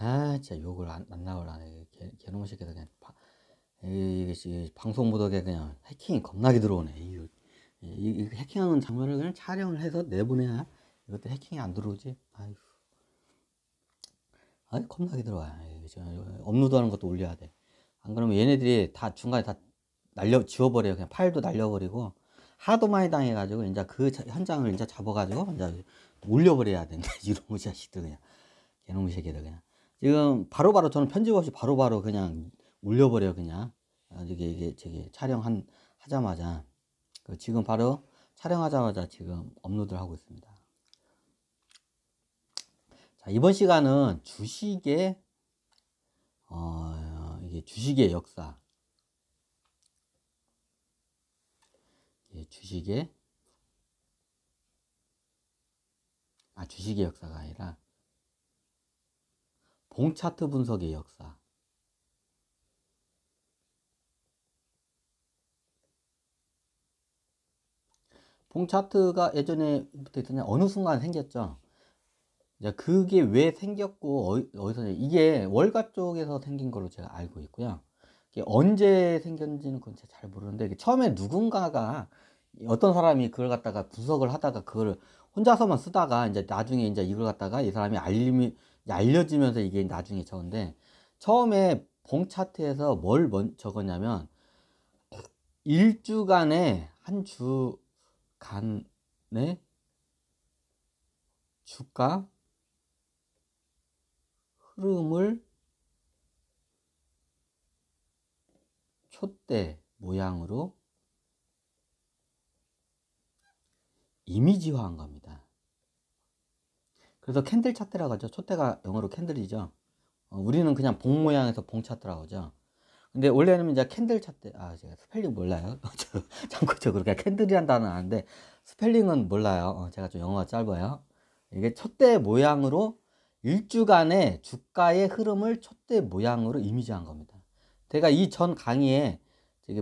아 진짜 욕을 안, 안 나올 안해 개놈 새끼들 그냥 이, 방송 보덕에 그냥 해킹이 겁나게 들어오네 이, 이, 이 해킹하는 장면을 그냥 촬영을 해서 내보내야 이것도 해킹이 안 들어오지 아휴 아이 겁나게 들어와 요 업로드 하는 것도 올려야 돼안 그러면 얘네들이 다 중간에 다 날려 지워버려요 그냥 파일도 날려버리고 하도 많이 당해가지고 이제 그 자, 현장을 이제 잡아가지고 이제 올려버려야 된다 이런 자식들 그냥 개놈의 새끼들 그냥 지금 바로바로 바로 저는 편집 없이 바로바로 바로 그냥 올려버려 그냥 아, 이게 이게 저기 촬영한 하자마자 그 지금 바로 촬영하자마자 지금 업로드를 하고 있습니다. 자 이번 시간은 주식의 어 이게 주식의 역사, 예, 주식의 아 주식의 역사가 아니라 봉차트 분석의 역사 봉차트가 예전에 있었냐 어느 순간 생겼죠 그게 왜 생겼고 어, 어디서 이게 월가 쪽에서 생긴 걸로 제가 알고 있고요 언제 생겼는지는 그건 제가 잘 모르는데 처음에 누군가가 어떤 사람이 그걸 갖다가 분석을 하다가 그걸 혼자서만 쓰다가 이제 나중에 이제 이걸 갖다가 이 사람이 알림이 알려지면서 이게 나중에 적은데 처음에 봉 차트에서 뭘 적었냐면 일주간에 한 주간의 주가 흐름을 촛대 모양으로 이미지화한 겁니다. 그래서 캔들 차트라고 하죠. 촛대가 영어로 캔들이죠. 어, 우리는 그냥 봉 모양에서 봉 차트라고 하죠. 근데 원래는 이제 캔들 차트, 아, 제가 스펠링 몰라요. 참고 저 그렇게 캔들이란 단어는 아는데 스펠링은 몰라요. 어, 제가 좀 영어가 짧아요. 이게 촛대 모양으로 일주간의 주가의 흐름을 촛대 모양으로 이미지한 겁니다. 제가 이 전 강의에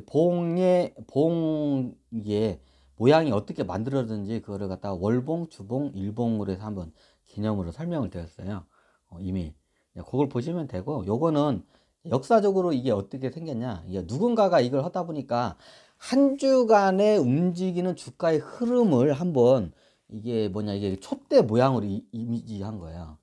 봉의 봉의 모양이 어떻게 만들어졌는지 그거를 갖다 월봉, 주봉, 일봉으로 해서 한번 개념으로 설명을 드렸어요. 어, 이미 네, 그걸 보시면 되고 요거는 역사적으로 이게 어떻게 생겼냐 이게 누군가가 이걸 하다 보니까 한 주간에 움직이는 주가의 흐름을 한번 이게 뭐냐 이게 촛대 모양으로 이, 미지한 거예요.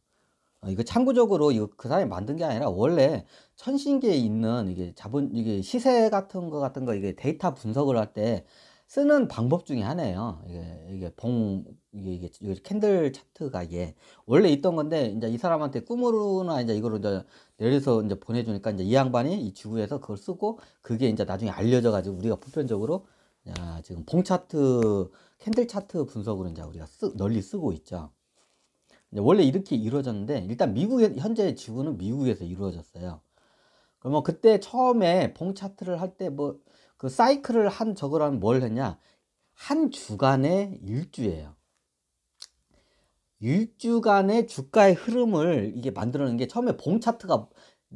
어, 이거 참고적으로 이거 그 사람이 만든 게 아니라 원래 천신계에 있는 이게 자본 이게 시세 같은 거 같은 거 이게 데이터 분석을 할때 쓰는 방법 중에 하나예요. 이게, 이게 봉, 이게, 이게, 캔들 차트가 이 예. 원래 있던 건데, 이제 이 사람한테 꿈으로나 이제 이걸 이제 내려서 이제 보내주니까 이제 이 양반이 이 지구에서 그걸 쓰고 그게 이제 나중에 알려져가지고 우리가 보편적으로 야, 지금 봉 차트, 캔들 차트 분석으로 이제 우리가 쓰, 널리 쓰고 있죠. 원래 이렇게 이루어졌는데, 일단 미국에, 현재 지구는 미국에서 이루어졌어요. 그러면 그때 처음에 봉 차트를 할 때 뭐, 그 사이클을 한 저거라면 뭘 했냐? 한 주간의 일주예요. 일주간의 주가의 흐름을 이게 만들어낸 게 처음에 봉 차트가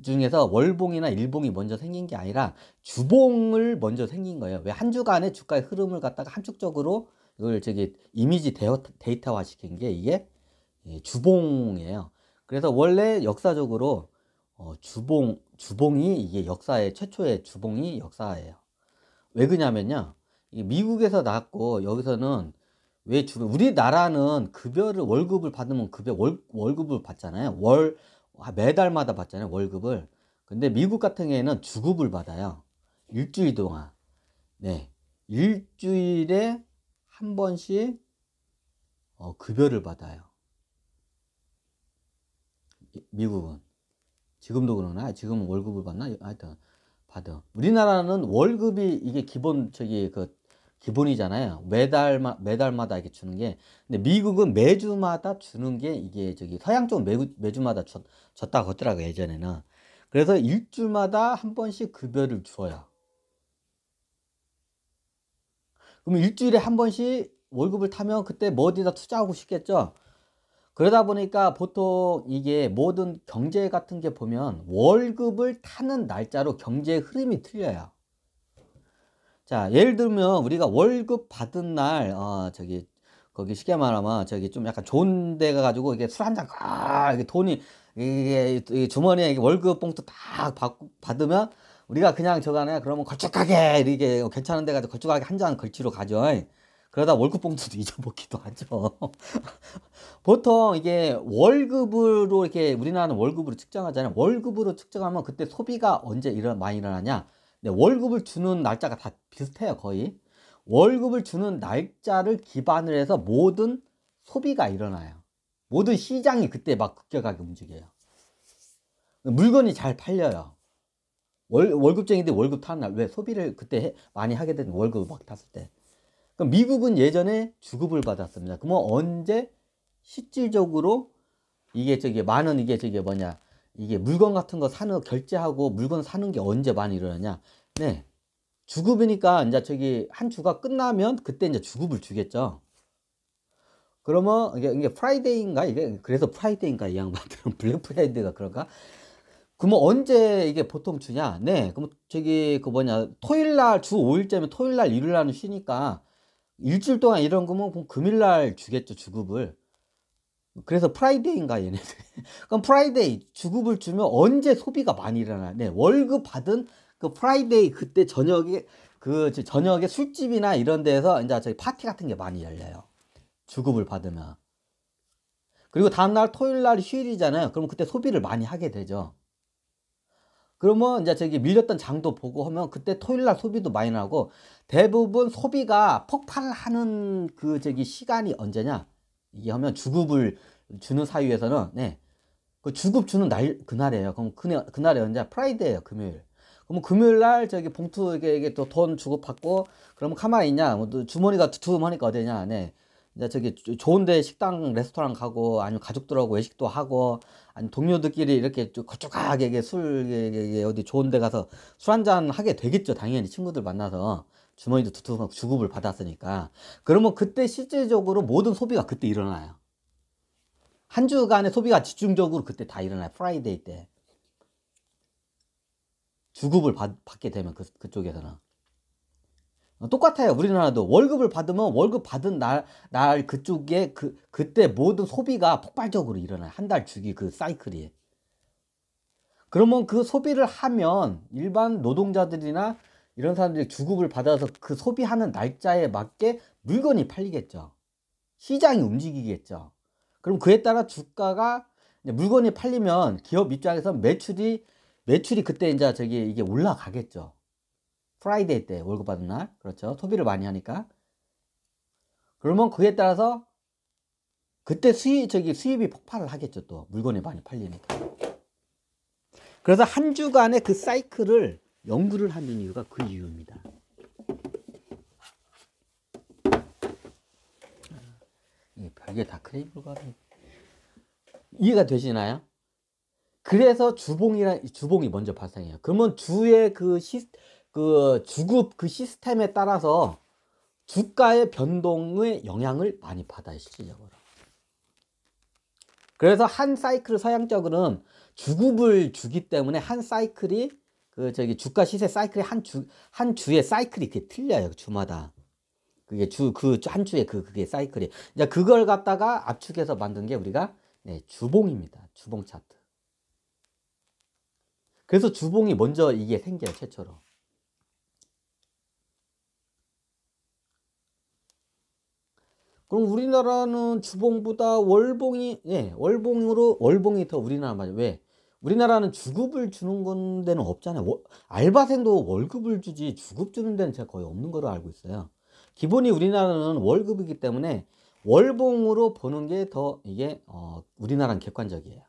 중에서 월봉이나 일봉이 먼저 생긴 게 아니라 주봉을 먼저 생긴 거예요. 왜 한 주간의 주가의 흐름을 갖다가 함축적으로 이걸 저기 이미지 데이터화 시킨 게 이게 예, 주봉이에요. 그래서 원래 역사적으로 어, 주봉 주봉이 이게 역사의 최초의 주봉이 역사예요. 왜 그냐면요. 미국에서 낳고 여기서는 왜 주로 우리나라는 급여를 월급을 받으면 급여 월, 월급을 받잖아요. 월 아, 매달마다 받잖아요. 월급을. 근데 미국 같은 경우에는 주급을 받아요. 일주일 동안. 네. 일주일에 한 번씩 어, 급여를 받아요. 미국은. 지금도 그러나? 지금은 월급을 받나? 하여튼. 받아 우리나라는 월급이 이게 기본 저기 그 기본이잖아요. 매달마 매달마다 이게 렇 주는 게 근데 미국은 매주마다 주는 게 이게 저기 서양 쪽은 매구, 매주마다 줬, 줬다고 하더라고 예전에는. 그래서 일주마다 한 번씩 급여를 주어요. 그럼 일주일에 한 번씩 월급을 타면 그때 뭐 어디다 투자하고 싶겠죠? 그러다 보니까 보통 이게 모든 경제 같은 게 보면 월급을 타는 날짜로 경제의 흐름이 틀려요. 자, 예를 들면 우리가 월급 받은 날, 어, 저기, 거기 쉽게 말하면 저기 좀 약간 좋은 데가 가지고 이게 술 한잔 아, 이게 돈이 이게 주머니에 이게 월급 봉투 딱 받, 받으면 우리가 그냥 저거 하 그러면 걸쭉하게 이렇게 괜찮은 데 가서 걸쭉하게 한 잔 걸치러 가죠. 그러다 월급 봉투도 잊어먹기도 하죠. 보통 이게 월급으로 이렇게 우리나라는 월급으로 측정하잖아요. 월급으로 측정하면 그때 소비가 언제 일어, 많이 일어나냐? 네, 월급을 주는 날짜가 다 비슷해요, 거의. 월급을 주는 날짜를 기반으로 해서 모든 소비가 일어나요. 모든 시장이 그때 막 급격하게 움직여요. 물건이 잘 팔려요. 월, 월급쟁이인데 월급 타는 날. 왜? 소비를 그때 해, 많이 하게 된 월급 막 탔을 때. 그럼 미국은 예전에 주급을 받았습니다. 그러 언제 실질적으로 이게 저기 만원 이게 저기 뭐냐 이게 물건 같은 거 사는 결제하고 물건 사는 게 언제 많이 일어나냐? 네. 주급이니까 이제 저기 한 주가 끝나면 그때 이제 주급을 주겠죠. 그러면 이게, 이게 프라이데이인가? 이게 그래서 프라이데이인가 이 양반들은 블랙 프라이데이가 그런가? 그러 언제 이게 보통 주냐? 네. 그럼 저기 그 뭐냐 토요일 날주 5일째면 토요일 날 일요일 날은 쉬니까 일주일 동안 이런 거면 뭐, 뭐 금일날 주겠죠 주급을 그래서 프라이데이인가 얘네들 그럼 프라이데이 주급을 주면 언제 소비가 많이 일어나요 네, 월급 받은 그 프라이데이 그때 저녁에 그 저녁에 술집이나 이런 데에서 이제 저희 파티 같은 게 많이 열려요 주급을 받으면 그리고 다음날 토요일날 휴일이잖아요 그럼 그때 소비를 많이 하게 되죠 그러면 이제 저기 밀렸던 장도 보고 하면 그때 토요일날 소비도 많이 나고 대부분 소비가 폭발하는 그 저기 시간이 언제냐 이게 하면 주급을 주는 사유에서는 네. 그 주급 주는 날 그날이에요. 그럼 그날 그날에 언제? 프라이데이예요. 금요일. 그럼 금요일 날 저기 봉투에게 또 돈 주고 받고 그러면 가만히 있냐? 뭐 주머니가 두툼하니까 어디냐? 네. 이제 저기 좋은데 식당 레스토랑 가고 아니면 가족들하고 외식도 하고 아니 동료들끼리 이렇게 좀 거쭉하게 술 어디 좋은 데 가서 술 한잔 하게 되겠죠 당연히 친구들 만나서 주머니도 두툼하고 주급을 받았으니까 그러면 그때 실제적으로 모든 소비가 그때 일어나요 한 주간의 소비가 집중적으로 그때 다 일어나요 프라이데이 때 주급을 받, 받게 되면 그, 그쪽에서는 똑같아요. 우리나라도 월급을 받으면 월급 받은 날, 날 그쪽에 그, 그때 모든 소비가 폭발적으로 일어나요. 한 달 주기 그 사이클이. 그러면 그 소비를 하면 일반 노동자들이나 이런 사람들이 주급을 받아서 그 소비하는 날짜에 맞게 물건이 팔리겠죠. 시장이 움직이겠죠. 그럼 그에 따라 주가가 물건이 팔리면 기업 입장에서 매출이 매출이 그때 이제 저기 이게 올라가겠죠. 프라이데이 때 월급 받은 날 그렇죠 소비를 많이 하니까 그러면 그에 따라서 그때 수입 저기 수입이 폭발을 하겠죠 또 물건이 많이 팔리니까 그래서 한 주간의 그 사이클을 연구를 하는 이유가 그 이유입니다 이 별게 다 크레이블과 이해가 되시나요? 그래서 주봉이란 주봉이 먼저 발생해요. 그러면 주의 그 시, 그 주급 그 시스템에 따라서 주가의 변동의 영향을 많이 받아요 실질적으로 그래서 한 사이클 서양적으로는 주급을 주기 때문에 한 사이클이 그 저기 주가 시세 사이클이 한 주 한 주의 사이클이 그게 틀려요 주마다 그게 주 그 한 주의 그 그게 사이클이 이제 그걸 갖다가 압축해서 만든 게 우리가 네, 주봉입니다 주봉 차트 그래서 주봉이 먼저 이게 생겨요 최초로 그럼 우리나라는 주봉보다 월봉이 예 월봉으로 월봉이 더 우리나라 맞아요 왜 우리나라는 주급을 주는 건 데는 없잖아요 월, 알바생도 월급을 주지 주급 주는 데는 제가 거의 없는 걸로 알고 있어요 기본이 우리나라는 월급이기 때문에 월봉으로 보는 게 더 이게 어, 우리나라는 객관적이에요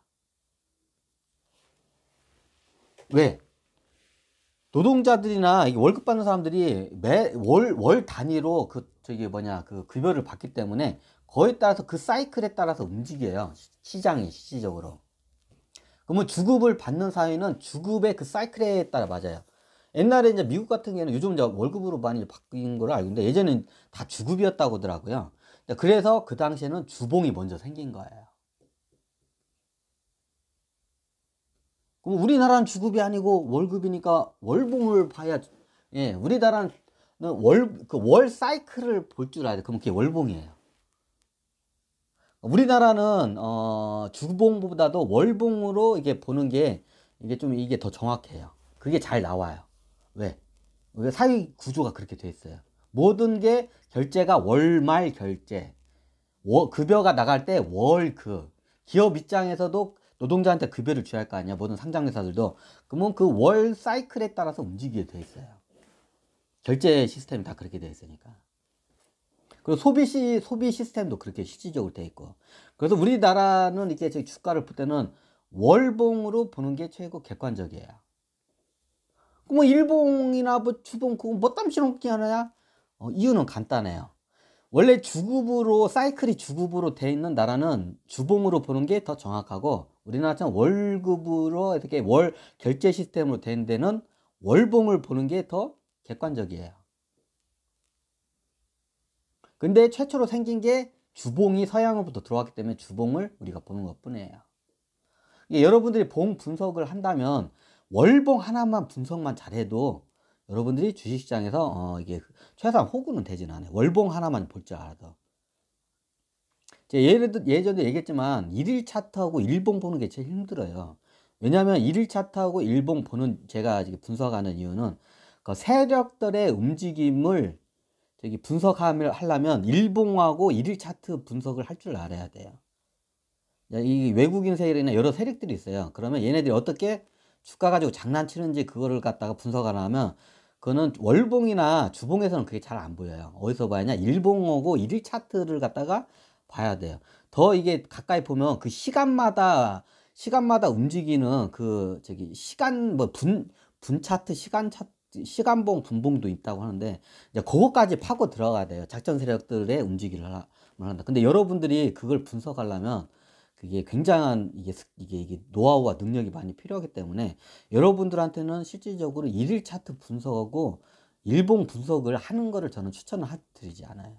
왜 노동자들이나 월급 받는 사람들이 매월 월 단위로 그 저기 뭐냐 그 급여를 받기 때문에 거에 따라서 그 사이클에 따라서 움직여요 시장이 실질적으로 그러면 주급을 받는 사회는 주급의 그 사이클에 따라 맞아요 옛날에 이제 미국 같은 경우는 요즘 이제 월급으로 많이 바뀐 걸로 알고 있는데 예전엔 다 주급이었다고 하더라고요 그래서 그 당시에는 주봉이 먼저 생긴 거예요 우리나라는 주급이 아니고 월급이니까 월봉을 봐야 예, 우리나라는 월, 그 월 사이클을 볼 줄 알아야 돼. 그럼 그게 월봉이에요. 우리나라는 어, 주봉보다도 월봉으로 이게 보는 게 이게 좀 이게 더 정확해요. 그게 잘 나와요. 왜? 왜 사회 구조가 그렇게 돼 있어요. 모든 게 결제가 월말 결제. 월, 급여가 나갈 때 월급. 기업 입장에서도 노동자한테 급여를 줘야 할 거 아니야 모든 상장회사들도 그러면 그 월 사이클에 따라서 움직이게 돼 있어요 결제 시스템이 다 그렇게 돼 있으니까 그리고 소비 시 소비 시스템도 그렇게 실질적으로 돼 있고 그래서 우리나라는 이게 주가를 볼 때는 월봉으로 보는 게 최고 객관적이에요 그뭐 일봉이나 뭐 주봉 그거 뭐땀시렁게 하나야 어, 이유는 간단해요 원래 주급으로 사이클이 주급으로 돼 있는 나라는 주봉으로 보는 게 더 정확하고 우리나라처럼 월급으로 이렇게 월 결제 시스템으로 된 데는 월봉을 보는 게 더 객관적이에요. 근데 최초로 생긴 게 주봉이 서양으로부터 들어왔기 때문에 주봉을 우리가 보는 것 뿐이에요. 여러분들이 봉 분석을 한다면 월봉 하나만 분석만 잘해도 여러분들이 주식시장에서 어 이게 최소한 호구는 되진 않아요. 월봉 하나만 볼 줄 알아도. 예를, 예전에 얘기했지만 1일 차트하고 일봉 보는 게 제일 힘들어요. 왜냐하면 1일 차트하고 일봉 보는 제가 분석하는 이유는 그 세력들의 움직임을 저기 분석함을 하려면 일봉하고 1일 차트 분석을 할 줄 알아야 돼요. 이 외국인 세력이나 여러 세력들이 있어요. 그러면 얘네들이 어떻게 주가 가지고 장난치는지 그거를 갖다가 분석을하면 그거는 월봉이나 주봉에서는 그게 잘 안 보여요. 어디서 봐야 하냐? 일봉하고 1일 차트를 갖다가 봐야 돼요. 더 이게 가까이 보면 그 시간마다 시간마다 움직이는 그 저기 시간 뭐 분 분차트 시간 차트 시간봉 분봉도 있다고 하는데 이제 그거까지 파고 들어가야 돼요. 작전 세력들의 움직임을 한다. 근데 여러분들이 그걸 분석하려면 그게 굉장한 이게 이게 이게 노하우와 능력이 많이 필요하기 때문에 여러분들한테는 실질적으로 일일 차트 분석하고 일봉 분석을 하는 거를 저는 추천을 드리지 않아요.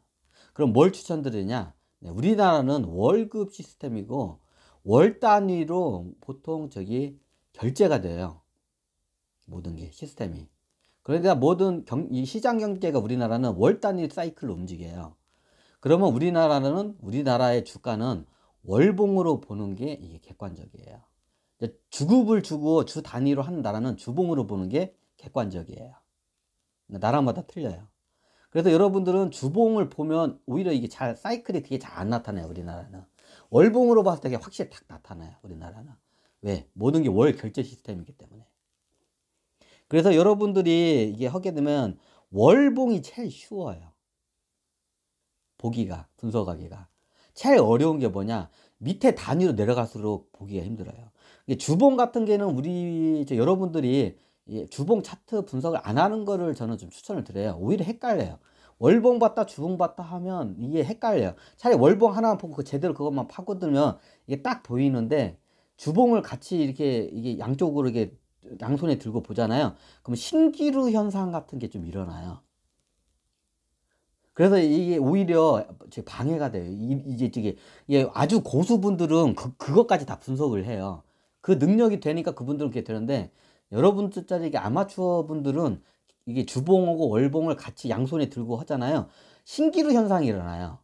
그럼 뭘 추천드리냐? 네, 우리나라는 월급 시스템이고 월 단위로 보통 저기 결제가 돼요. 모든 게 시스템이. 그러니까 모든 경, 이 시장 경제가 우리나라는 월 단위 사이클로 움직여요. 그러면 우리나라는 우리나라의 주가는 월봉으로 보는 게 이게 객관적이에요. 주급을 주고 주 단위로 한는 나라는 주봉으로 보는 게 객관적이에요. 나라마다 틀려요. 그래서 여러분들은 주봉을 보면 오히려 이게 잘 사이클이 되게 잘 안 나타나요 우리나라는 월봉으로 봤을 때 확실히 딱 나타나요 우리나라는 왜 모든 게 월 결제 시스템이기 때문에 그래서 여러분들이 이게 하게 되면 월봉이 제일 쉬워요 보기가 분석하기가 제일 어려운 게 뭐냐 밑에 단위로 내려갈수록 보기가 힘들어요 주봉 같은 게는 우리 여러분들이 주봉 차트 분석을 안 하는 거를 저는 좀 추천을 드려요. 오히려 헷갈려요. 월봉 봤다 주봉 봤다 하면 이게 헷갈려요. 차라리 월봉 하나만 보고 그 제대로 그것만 파고들면 이게 딱 보이는데 주봉을 같이 이렇게 이게 양쪽으로 이게 양손에 들고 보잖아요. 그럼 신기루 현상 같은 게 좀 일어나요. 그래서 이게 오히려 방해가 돼요. 이제 저게 아주 고수분들은 그, 그것까지 다 분석을 해요. 그 능력이 되니까 그분들은 그렇게 되는데 여러분 들짜리 아마추어 분들은 이게 주봉하고 월봉을 같이 양손에 들고 하잖아요. 신기루 현상이 일어나요.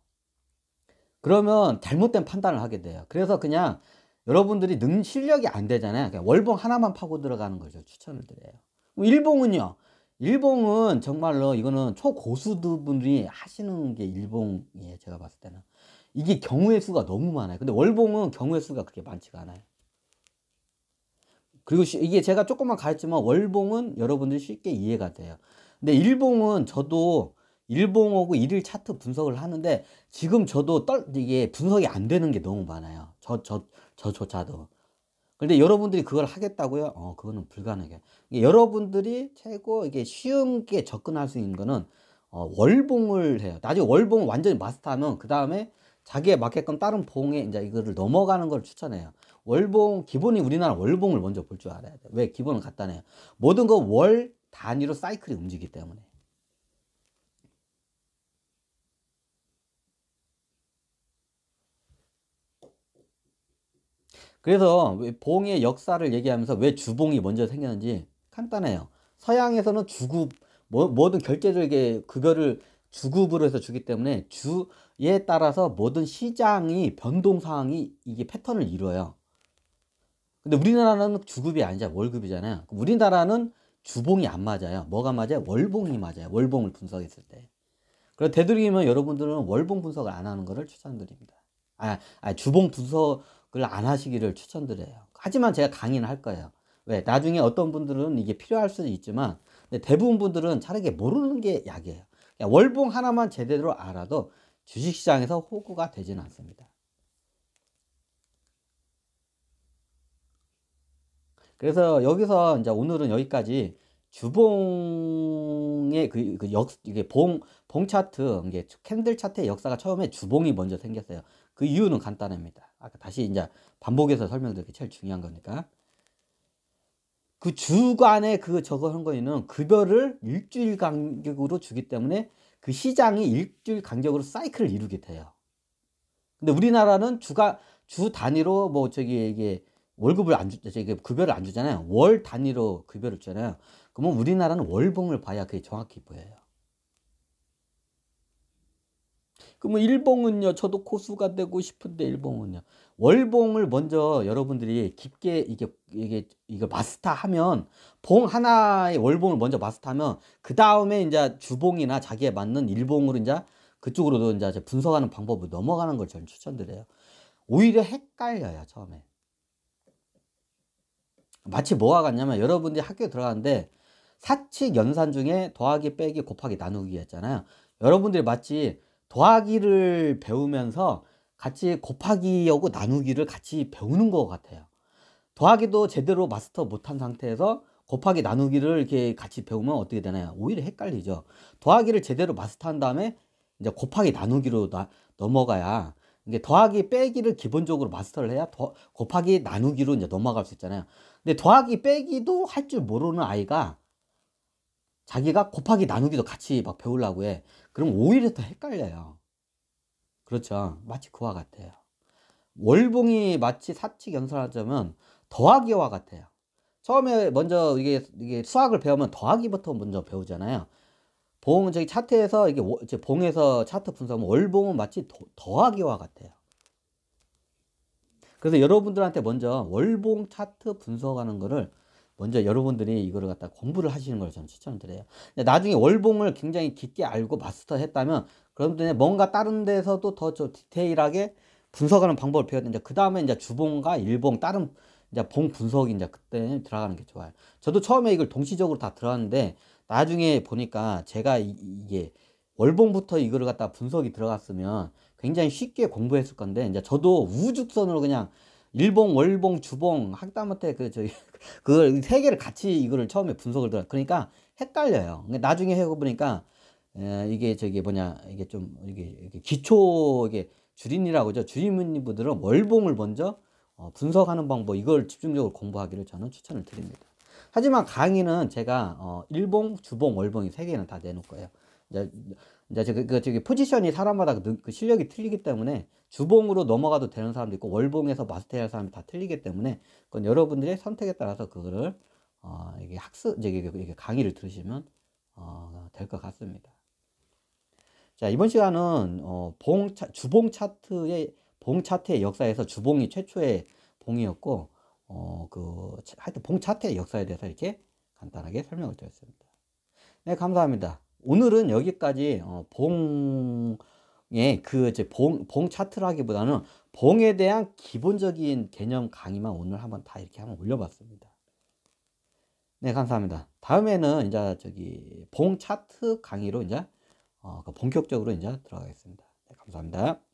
그러면 잘못된 판단을 하게 돼요. 그래서 그냥 여러분들이 능 실력이 안 되잖아요. 그냥 월봉 하나만 파고 들어가는 거죠 추천을 드려요. 일봉은요. 일봉은 정말로 이거는 초고수분들이 하시는 게 일봉이에요. 제가 봤을 때는. 이게 경우의 수가 너무 많아요. 근데 월봉은 경우의 수가 그렇게 많지가 않아요. 그리고 이게 제가 조금만 가르치면 월봉은 여러분들이 쉽게 이해가 돼요. 근데 일봉은 저도 일봉하고 일일 차트 분석을 하는데 지금 저도 떨 이게 분석이 안 되는 게 너무 많아요. 저 저 저조차도. 근데 여러분들이 그걸 하겠다고요? 어, 그거는 불가능해요. 여러분들이 최고 이게 쉬운 게 접근할 수 있는 거는 어, 월봉을 해요. 나중에 월봉을 완전히 마스터하면 그 다음에 자기의 마켓권 다른 봉에 이제 이거를 넘어가는 걸 추천해요. 월봉 기본이 우리나라 월봉을 먼저 볼 줄 알아야 돼. 왜 기본은 간단해요. 모든 거 월 단위로 사이클이 움직이기 때문에. 그래서 봉의 역사를 얘기하면서 왜 주봉이 먼저 생겼는지 간단해요. 서양에서는 주급 뭐, 모든 결제들에게 그거를 주급으로 해서 주기 때문에 주에 따라서 모든 시장이 변동 사항이 이게 패턴을 이루어요. 근데 우리나라는 주급이 아니잖아 월급이잖아요 우리나라는 주봉이 안 맞아요 뭐가 맞아요 월봉이 맞아요 월봉을 분석했을 때 그래서 되도록이면 여러분들은 월봉 분석을 안 하는 것을 추천드립니다 아, 아 주봉 분석을 안 하시기를 추천드려요 하지만 제가 강의는 할 거예요 왜 나중에 어떤 분들은 이게 필요할 수도 있지만 대부분 분들은 차라리 모르는 게 약이에요 월봉 하나만 제대로 알아도 주식시장에서 호구가 되지는 않습니다 그래서 여기서 이제 오늘은 여기까지 주봉의 그, 그 역, 이게 봉, 봉 차트, 이게 캔들 차트의 역사가 처음에 주봉이 먼저 생겼어요. 그 이유는 간단합니다. 아까 다시 이제 반복해서 설명드릴는게 제일 중요한 거니까. 그 주간에 그 저거 한 거에는 급여를 일주일 간격으로 주기 때문에 그 시장이 일주일 간격으로 사이클을 이루게 돼요. 근데 우리나라는 주가, 주 단위로 뭐 저기 이게 월급을 안 주, 이게 급여를 안 주잖아요. 월 단위로 급여를 주잖아요. 그러면 우리나라는 월봉을 봐야 그게 정확히 보여요. 그러면 일봉은요, 저도 코수가 되고 싶은데 일봉은요. 월봉을 먼저 여러분들이 깊게 이게 이게 이거 마스터하면 봉 하나의 월봉을 먼저 마스터하면 그 다음에 이제 주봉이나 자기에 맞는 일봉으로 이제 그쪽으로도 이제 분석하는 방법을 넘어가는 걸 저는 추천드려요. 오히려 헷갈려요 처음에. 마치 뭐와 같냐면 여러분들이 학교에 들어가는데 사칙 연산 중에 더하기 빼기 곱하기 나누기 했잖아요 여러분들이 마치 더하기를 배우면서 같이 곱하기하고 나누기를 같이 배우는 것 같아요 더하기도 제대로 마스터 못한 상태에서 곱하기 나누기를 이렇게 같이 배우면 어떻게 되나요 오히려 헷갈리죠 더하기를 제대로 마스터한 다음에 이제 곱하기 나누기로 나, 넘어가야 이게 더하기 빼기를 기본적으로 마스터를 해야 더, 곱하기 나누기로 이제 넘어갈 수 있잖아요 근데 더하기 빼기도 할 줄 모르는 아이가 자기가 곱하기 나누기도 같이 막 배우려고 해. 그럼 오히려 더 헷갈려요. 그렇죠. 마치 그와 같아요. 월봉이 마치 사칙 연설하자면 더하기와 같아요. 처음에 먼저 이게, 이게 수학을 배우면 더하기부터 먼저 배우잖아요. 봉, 저기 차트에서, 이게 봉에서 차트 분석하면 월봉은 마치 더, 더하기와 같아요. 그래서 여러분들한테 먼저 월봉 차트 분석하는 거를 먼저 여러분들이 이거를 갖다 공부를 하시는 걸 저는 추천을 드려요. 나중에 월봉을 굉장히 깊게 알고 마스터했다면 그러면 뭔가 다른 데서도 더 디테일하게 분석하는 방법을 배웠는데 그 다음에 이제 주봉과 일봉 다른 이제 봉 분석이 이제 그때 들어가는 게 좋아요. 저도 처음에 이걸 동시적으로 다 들어갔는데 나중에 보니까 제가 이, 게 월봉부터 이거를 갖다 분석이 들어갔으면 굉장히 쉽게 공부했을 건데 이제 저도 우죽선으로 그냥 일봉, 월봉, 주봉, 학담한테 그 저기 그걸 세 개를 같이 이거를 처음에 분석을 들어. 그러니까 헷갈려요. 나중에 해 보니까 에, 이게 저기 뭐냐 이게 좀 이게, 이게 기초 이게 주린이라고 죠 주린분들은 월봉을 먼저 어, 분석하는 방법 이걸 집중적으로 공부하기를 저는 추천을 드립니다. 하지만 강의는 제가 어, 일봉, 주봉, 월봉이 세 개는 다 내놓을 거예요. 이제 이제 그, 그 저기 포지션이 사람마다 그, 그, 실력이 틀리기 때문에 주봉으로 넘어가도 되는 사람도 있고 월봉에서 마스터해야 할 사람이 다 틀리기 때문에 그건 여러분들의 선택에 따라서 그거를 어, 이게 학습 이게, 이게 강의를 들으시면 어, 될것 같습니다. 자 이번 시간은 어, 봉 주봉 차트의 봉 차트의 역사에서 주봉이 최초의 봉이었고 어, 그 하여튼 봉 차트의 역사에 대해서 이렇게 간단하게 설명을 드렸습니다. 네 감사합니다. 오늘은 여기까지 어, 봉의 그이 봉, 봉 차트라기보다는 봉에 대한 기본적인 개념 강의만 오늘 한번 다 이렇게 한번 올려봤습니다. 네, 감사합니다. 다음에는 이제 저기 봉 차트 강의로 이제 어, 그 본격적으로 이제 들어가겠습니다. 네, 감사합니다.